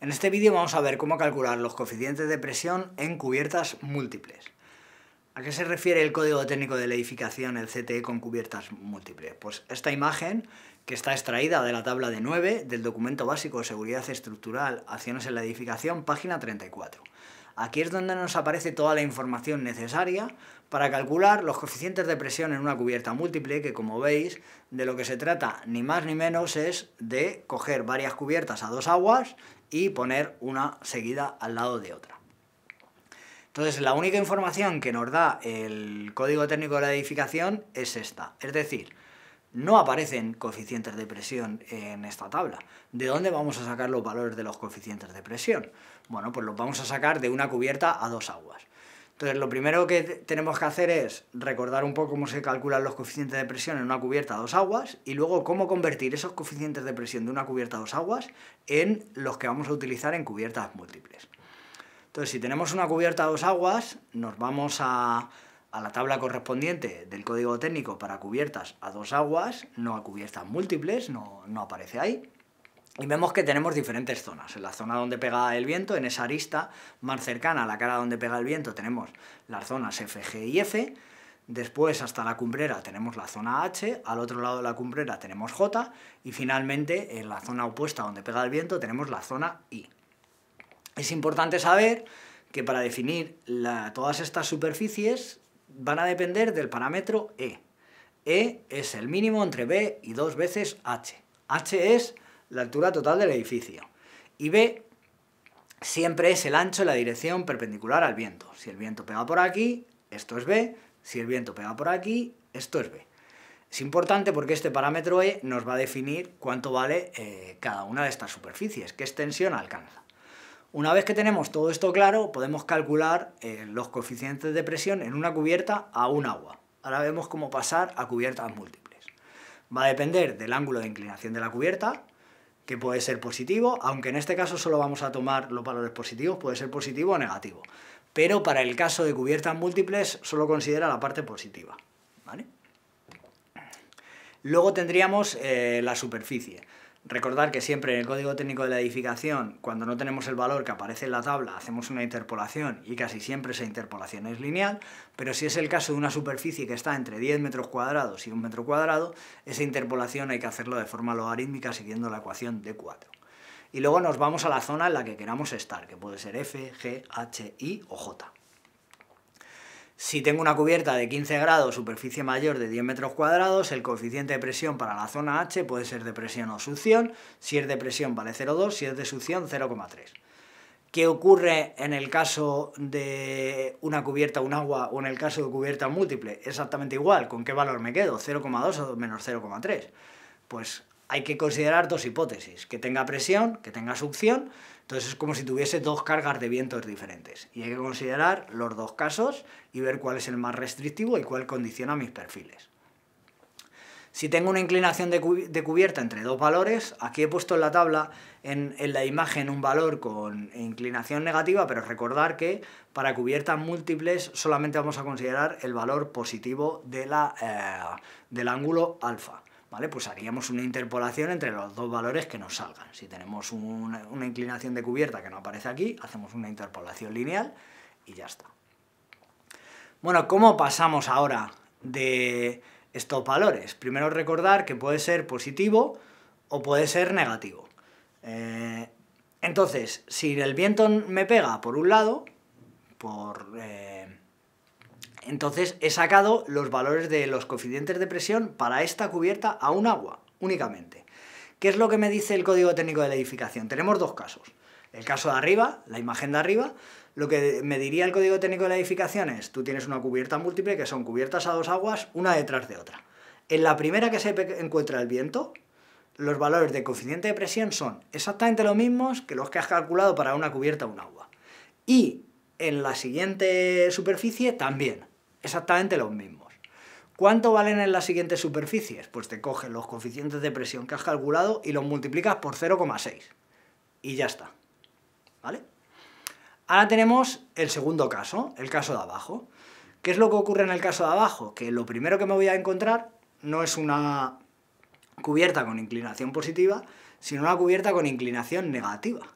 En este vídeo vamos a ver cómo calcular los coeficientes de presión en cubiertas múltiples. ¿A qué se refiere el código técnico de la edificación, el CTE, con cubiertas múltiples? Pues esta imagen, que está extraída de la tabla de 9 del documento básico de seguridad estructural, acciones en la edificación, página 34. Aquí es donde nos aparece toda la información necesaria para calcular los coeficientes de presión en una cubierta múltiple, que como veis, de lo que se trata ni más ni menos es de coger varias cubiertas a dos aguas y poner una seguida al lado de otra. Entonces, la única información que nos da el código técnico de la edificación es esta, es decir, no aparecen coeficientes de presión en esta tabla. ¿De dónde vamos a sacar los valores de los coeficientes de presión? Bueno, pues los vamos a sacar de una cubierta a dos aguas. Entonces, lo primero que tenemos que hacer es recordar un poco cómo se calculan los coeficientes de presión en una cubierta a dos aguas y luego cómo convertir esos coeficientes de presión de una cubierta a dos aguas en los que vamos a utilizar en cubiertas múltiples. Entonces, si tenemos una cubierta a dos aguas, nos vamos a, la tabla correspondiente del código técnico para cubiertas a dos aguas, no a cubiertas múltiples, no aparece ahí. Y vemos que tenemos diferentes zonas. En la zona donde pega el viento, en esa arista más cercana a la cara donde pega el viento, tenemos las zonas F, G y F. Después, hasta la cumbrera, tenemos la zona H. Al otro lado de la cumbrera tenemos J. Y finalmente, en la zona opuesta donde pega el viento, tenemos la zona I. Es importante saber que para definir todas estas superficies van a depender del parámetro E. E es el mínimo entre B y dos veces H. H es la altura total del edificio. Y B siempre es el ancho en la dirección perpendicular al viento. Si el viento pega por aquí, esto es B. Si el viento pega por aquí, esto es B. Es importante porque este parámetro E nos va a definir cuánto vale eh, cada una de estas superficies, qué extensión alcanza. Una vez que tenemos todo esto claro, podemos calcular eh, los coeficientes de presión en una cubierta a un agua. Ahora vemos cómo pasar a cubiertas múltiples. Va a depender del ángulo de inclinación de la cubierta, que puede ser positivo, aunque en este caso solo vamos a tomar los valores positivos, puede ser positivo o negativo. Pero para el caso de cubiertas múltiples solo considera la parte positiva. Luego tendríamos eh, la superficie. Recordar que siempre en el código técnico de la edificación, cuando no tenemos el valor que aparece en la tabla, hacemos una interpolación y casi siempre esa interpolación es lineal, pero si es el caso de una superficie que está entre 10 metros cuadrados y 1 metro cuadrado, esa interpolación hay que hacerlo de forma logarítmica siguiendo la ecuación de 4. Y luego nos vamos a la zona en la que queramos estar, que puede ser F, G, H, I o J. Si tengo una cubierta de 15 grados, superficie mayor de 10 metros cuadrados, el coeficiente de presión para la zona H puede ser de presión o succión. Si es de presión vale 0,2, si es de succión 0,3. ¿Qué ocurre en el caso de una cubierta, un agua o en el caso de cubierta múltiple? Exactamente igual. ¿Con qué valor me quedo? ¿0,2 o menos 0,3? Pues hay que considerar dos hipótesis, que tenga presión, que tenga succión, entonces es como si tuviese dos cargas de vientos diferentes. Y hay que considerar los dos casos y ver cuál es el más restrictivo y cuál condiciona mis perfiles. Si tengo una inclinación de, cubierta entre dos valores, aquí he puesto en la tabla, en, la imagen, un valor con inclinación negativa, pero recordar que para cubiertas múltiples solamente vamos a considerar el valor positivo de eh, del ángulo alfa. ¿vale? Pues haríamos una interpolación entre los dos valores que nos salgan. Si tenemos una, inclinación de cubierta que no aparece aquí, hacemos una interpolación lineal y ya está. Bueno, ¿cómo pasamos ahora de estos valores? Primero recordar que puede ser positivo o puede ser negativo. Eh, entonces, si el viento me pega por un lado, por... Eh, entonces he sacado los valores de los coeficientes de presión para esta cubierta a un agua únicamente. ¿Qué es lo que me dice el código técnico de la edificación? Tenemos dos casos. El caso de arriba, la imagen de arriba, lo que me diría el código técnico de la edificación es, tú tienes una cubierta múltiple que son cubiertas a dos aguas, una detrás de otra. En la primera que se encuentra el viento, los valores de coeficiente de presión son exactamente los mismos que los que has calculado para una cubierta a un agua. Y en la siguiente superficie también exactamente los mismos. ¿Cuánto valen en las siguientes superficies? Pues te coges los coeficientes de presión que has calculado y los multiplicas por 0,6. Y ya está. ¿Vale? Ahora tenemos el segundo caso, el caso de abajo. ¿Qué es lo que ocurre en el caso de abajo? Que lo primero que me voy a encontrar no es una cubierta con inclinación positiva, sino una cubierta con inclinación negativa.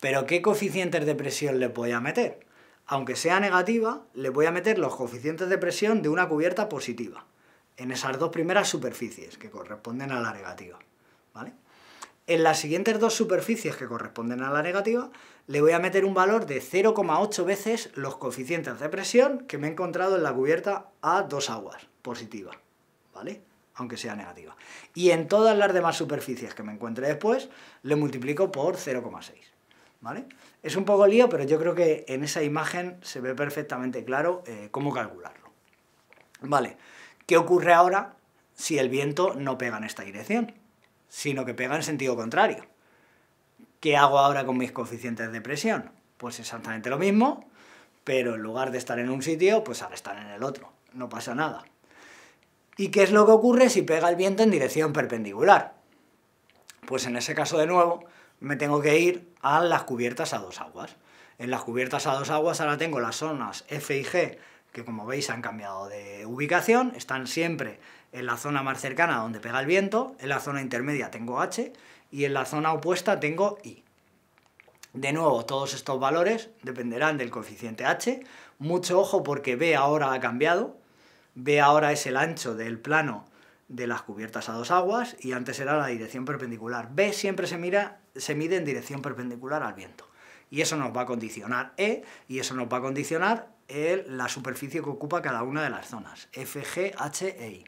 ¿Pero qué coeficientes de presión le voy a meter? aunque sea negativa, le voy a meter los coeficientes de presión de una cubierta positiva en esas dos primeras superficies que corresponden a la negativa. ¿vale? En las siguientes dos superficies que corresponden a la negativa, le voy a meter un valor de 0,8 veces los coeficientes de presión que me he encontrado en la cubierta a dos aguas, positiva, ¿vale? aunque sea negativa. Y en todas las demás superficies que me encuentre después, le multiplico por 0,6. ¿vale? Es un poco lío, pero yo creo que en esa imagen se ve perfectamente claro eh, cómo calcularlo. Vale, ¿qué ocurre ahora si el viento no pega en esta dirección? Sino que pega en sentido contrario. ¿Qué hago ahora con mis coeficientes de presión? Pues exactamente lo mismo, pero en lugar de estar en un sitio, pues ahora están en el otro. No pasa nada. ¿Y qué es lo que ocurre si pega el viento en dirección perpendicular? Pues en ese caso, de nuevo, me tengo que ir a las cubiertas a dos aguas. En las cubiertas a dos aguas ahora tengo las zonas F y G, que como veis han cambiado de ubicación, están siempre en la zona más cercana donde pega el viento, en la zona intermedia tengo H y en la zona opuesta tengo I. De nuevo, todos estos valores dependerán del coeficiente H. Mucho ojo porque B ahora ha cambiado. B ahora es el ancho del plano de las cubiertas a dos aguas y antes era la dirección perpendicular. B siempre se, mira, se mide en dirección perpendicular al viento. Y eso nos va a condicionar E y eso nos va a condicionar el, la superficie que ocupa cada una de las zonas, F, G, H e I.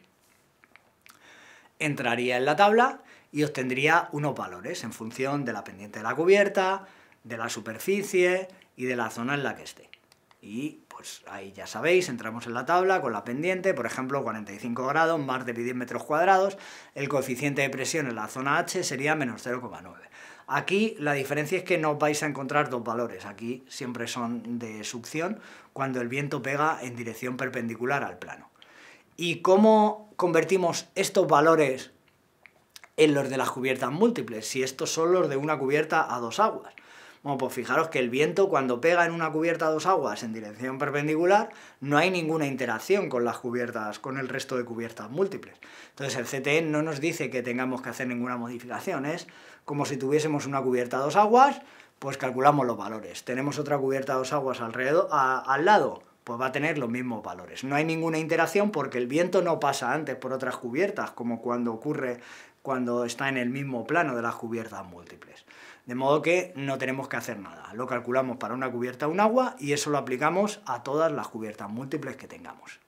Entraría en la tabla y obtendría unos valores en función de la pendiente de la cubierta, de la superficie y de la zona en la que esté. Y pues ahí ya sabéis, entramos en la tabla con la pendiente, por ejemplo 45 grados, más de 10 metros cuadrados, el coeficiente de presión en la zona H sería menos 0,9. Aquí la diferencia es que no vais a encontrar dos valores, aquí siempre son de succión cuando el viento pega en dirección perpendicular al plano. ¿Y cómo convertimos estos valores en los de las cubiertas múltiples, si estos son los de una cubierta a dos aguas? Bueno, pues fijaros que el viento cuando pega en una cubierta dos aguas en dirección perpendicular, no hay ninguna interacción con las cubiertas, con el resto de cubiertas múltiples. Entonces el CTN e no nos dice que tengamos que hacer ninguna modificación, es como si tuviésemos una cubierta a dos aguas, pues calculamos los valores. Tenemos otra cubierta dos aguas alrededor, al lado, pues va a tener los mismos valores. No hay ninguna interacción porque el viento no pasa antes por otras cubiertas, como cuando ocurre cuando está en el mismo plano de las cubiertas múltiples. De modo que no tenemos que hacer nada. Lo calculamos para una cubierta un agua y eso lo aplicamos a todas las cubiertas múltiples que tengamos.